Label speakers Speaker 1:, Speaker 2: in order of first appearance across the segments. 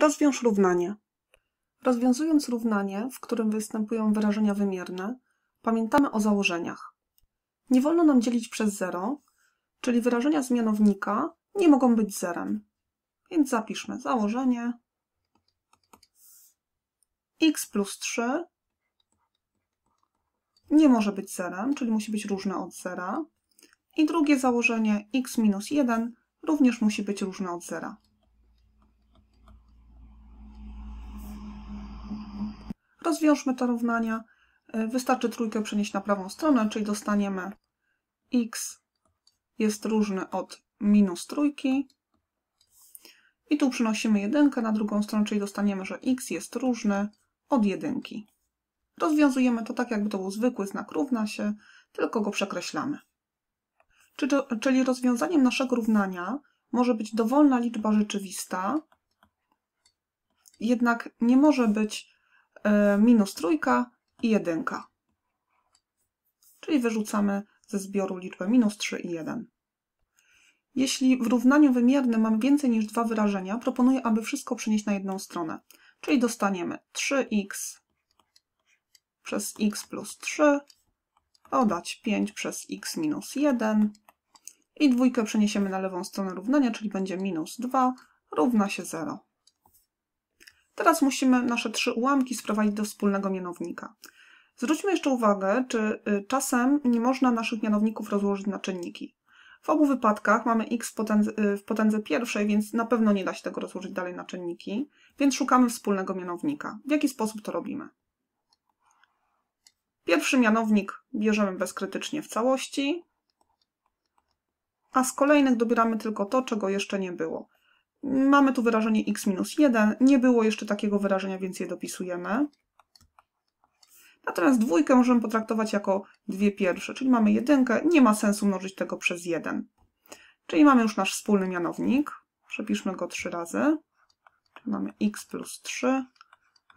Speaker 1: Rozwiąż równanie. Rozwiązując równanie, w którym występują wyrażenia wymierne, pamiętamy o założeniach. Nie wolno nam dzielić przez zero, czyli wyrażenia z mianownika nie mogą być zerem. Więc zapiszmy założenie x plus 3 nie może być zerem, czyli musi być różne od zera. I drugie założenie x minus 1 również musi być różne od zera. Rozwiążmy te równania. E, wystarczy trójkę przenieść na prawą stronę, czyli dostaniemy x jest różny od minus trójki. I tu przenosimy jedynkę na drugą stronę, czyli dostaniemy, że x jest różny od jedynki. Rozwiązujemy to tak, jakby to był zwykły znak równa się, tylko go przekreślamy. Czyli rozwiązaniem naszego równania może być dowolna liczba rzeczywista, jednak nie może być E, minus trójka i jedynka. Czyli wyrzucamy ze zbioru liczbę minus 3 i 1. Jeśli w równaniu wymiernym mam więcej niż dwa wyrażenia, proponuję, aby wszystko przenieść na jedną stronę. Czyli dostaniemy 3x przez x plus 3, dodać 5 przez x minus 1 i dwójkę przeniesiemy na lewą stronę równania, czyli będzie minus 2 równa się 0. Teraz musimy nasze trzy ułamki sprowadzić do wspólnego mianownika. Zwróćmy jeszcze uwagę, czy y, czasem nie można naszych mianowników rozłożyć na czynniki. W obu wypadkach mamy x w potędze, y, w potędze, pierwszej, więc na pewno nie da się tego rozłożyć dalej na czynniki, więc szukamy wspólnego mianownika. W jaki sposób to robimy? Pierwszy mianownik bierzemy bezkrytycznie w całości, a z kolejnych dobieramy tylko to, czego jeszcze nie było. Mamy tu wyrażenie x minus 1. Nie było jeszcze takiego wyrażenia, więc je dopisujemy. Natomiast dwójkę możemy potraktować jako dwie pierwsze, czyli mamy jedynkę. Nie ma sensu mnożyć tego przez 1. Czyli mamy już nasz wspólny mianownik. Przepiszmy go trzy razy. Czyli mamy x plus 3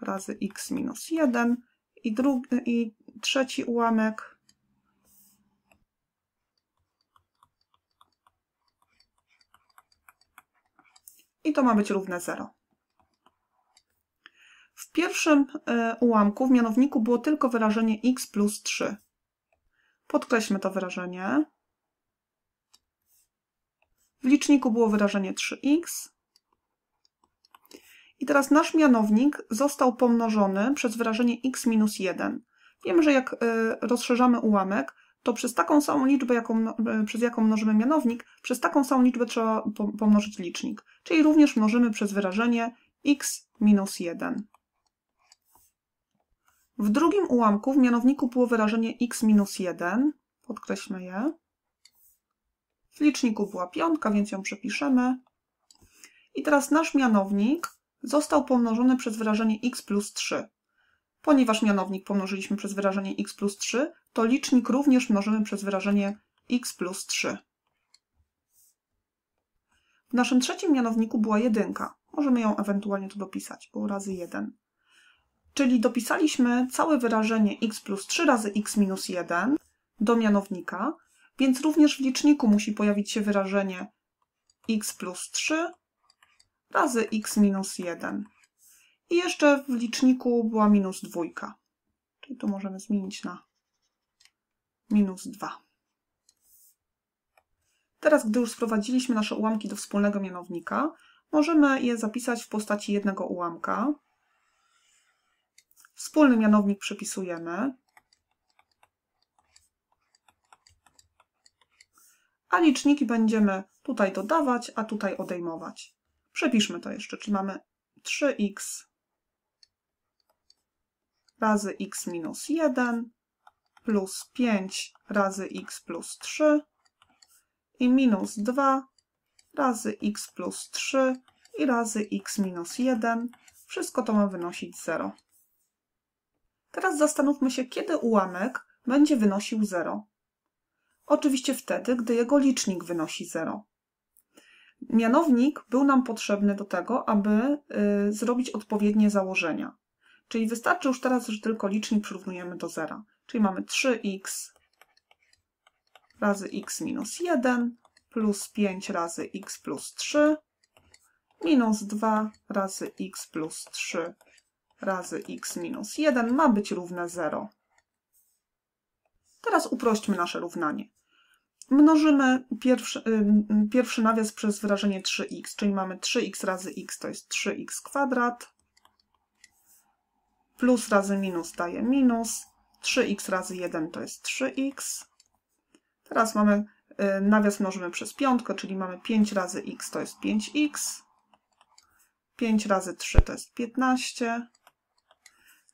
Speaker 1: razy x minus 1 i, drugi, i trzeci ułamek i to ma być równe 0. W pierwszym e, ułamku w mianowniku było tylko wyrażenie x plus 3. Podkreślmy to wyrażenie. W liczniku było wyrażenie 3x. I teraz nasz mianownik został pomnożony przez wyrażenie x minus 1. Wiemy, że jak e, rozszerzamy ułamek, to przez taką samą liczbę, jaką, e, przez jaką mnożymy mianownik, przez taką samą liczbę trzeba pomnożyć licznik. Czyli również mnożymy przez wyrażenie x minus 1. W drugim ułamku w mianowniku było wyrażenie x minus 1, podkreślmy je. W liczniku była piątka, więc ją przepiszemy. I teraz nasz mianownik został pomnożony przez wyrażenie x plus 3. Ponieważ mianownik pomnożyliśmy przez wyrażenie x plus 3, to licznik również mnożymy przez wyrażenie x plus 3. W naszym trzecim mianowniku była jedynka. Możemy ją ewentualnie tu dopisać, bo razy 1. Czyli dopisaliśmy całe wyrażenie x plus 3 razy x minus 1 do mianownika, więc również w liczniku musi pojawić się wyrażenie x plus 3 razy x minus 1. I jeszcze w liczniku była minus dwójka. Czyli tu możemy zmienić na minus 2. Teraz, gdy już sprowadziliśmy nasze ułamki do wspólnego mianownika, możemy je zapisać w postaci jednego ułamka. Wspólny mianownik przypisujemy, a liczniki będziemy tutaj dodawać, a tutaj odejmować. Przepiszmy to jeszcze, czyli mamy 3x razy x minus 1 plus 5 razy x plus 3 i minus 2 razy x plus 3 i razy x minus 1. Wszystko to ma wynosić 0. Teraz zastanówmy się, kiedy ułamek będzie wynosił 0. Oczywiście wtedy, gdy jego licznik wynosi 0. Mianownik był nam potrzebny do tego, aby y, zrobić odpowiednie założenia. Czyli wystarczy już teraz, że tylko licznik przyrównujemy do zera. Czyli mamy 3x razy x minus 1 plus 5 razy x plus 3 minus 2 razy x plus 3 razy x minus 1 ma być równe 0. Teraz uprośćmy nasze równanie. Mnożymy pierwszy, pierwszy nawias przez wyrażenie 3x, czyli mamy 3x razy x to jest 3x kwadrat Plus razy minus daje minus. 3x razy 1 to jest 3x. Teraz mamy y, nawias mnożymy przez piątkę, czyli mamy 5 razy x to jest 5x. 5 razy 3 to jest 15.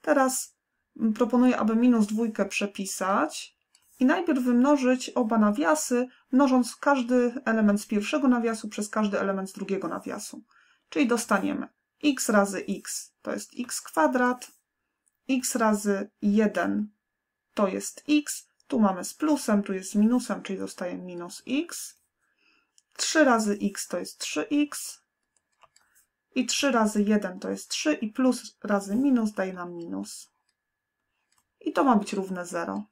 Speaker 1: Teraz mm, proponuję, aby minus dwójkę przepisać i najpierw wymnożyć oba nawiasy, mnożąc każdy element z pierwszego nawiasu przez każdy element z drugiego nawiasu. Czyli dostaniemy x razy x to jest x kwadrat, x razy 1 to jest x, tu mamy z plusem, tu jest z minusem, czyli zostaje minus x. 3 razy x to jest 3x i 3 razy 1 to jest 3 i plus razy minus daje nam minus. I to ma być równe 0.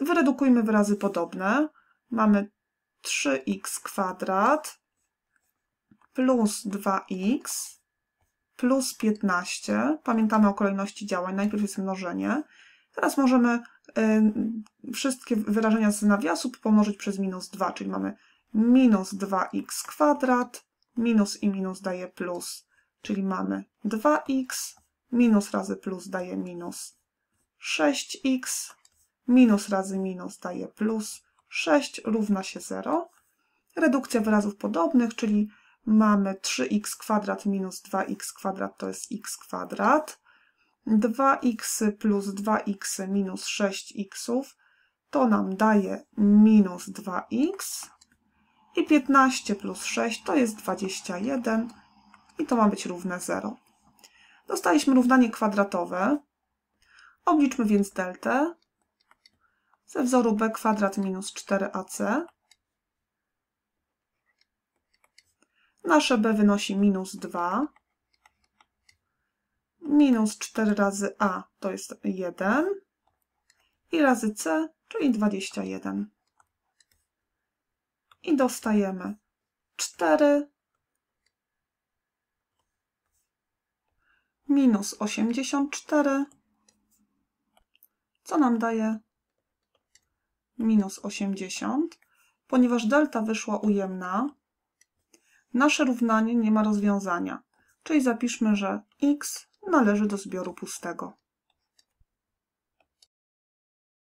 Speaker 1: Wyredukujmy wyrazy podobne. Mamy 3x kwadrat plus 2x plus 15. Pamiętamy o kolejności działań. Najpierw jest mnożenie. Teraz możemy y, wszystkie wyrażenia z nawiasu pomnożyć przez minus 2, czyli mamy minus 2x kwadrat, minus i minus daje plus, czyli mamy 2x, minus razy plus daje minus 6x, minus razy minus daje plus 6 równa się 0. Redukcja wyrazów podobnych, czyli mamy 3x kwadrat minus 2x kwadrat to jest x kwadrat. 2x plus 2x minus 6x to nam daje minus 2x i 15 plus 6 to jest 21 i to ma być równe 0. Dostaliśmy równanie kwadratowe. Obliczmy więc deltę ze wzoru b kwadrat minus 4ac Nasze b wynosi minus 2. Minus 4 razy a to jest 1. I razy c, czyli 21. I dostajemy 4 minus 84, co nam daje minus 80, ponieważ delta wyszła ujemna, Nasze równanie nie ma rozwiązania, czyli zapiszmy, że x należy do zbioru pustego.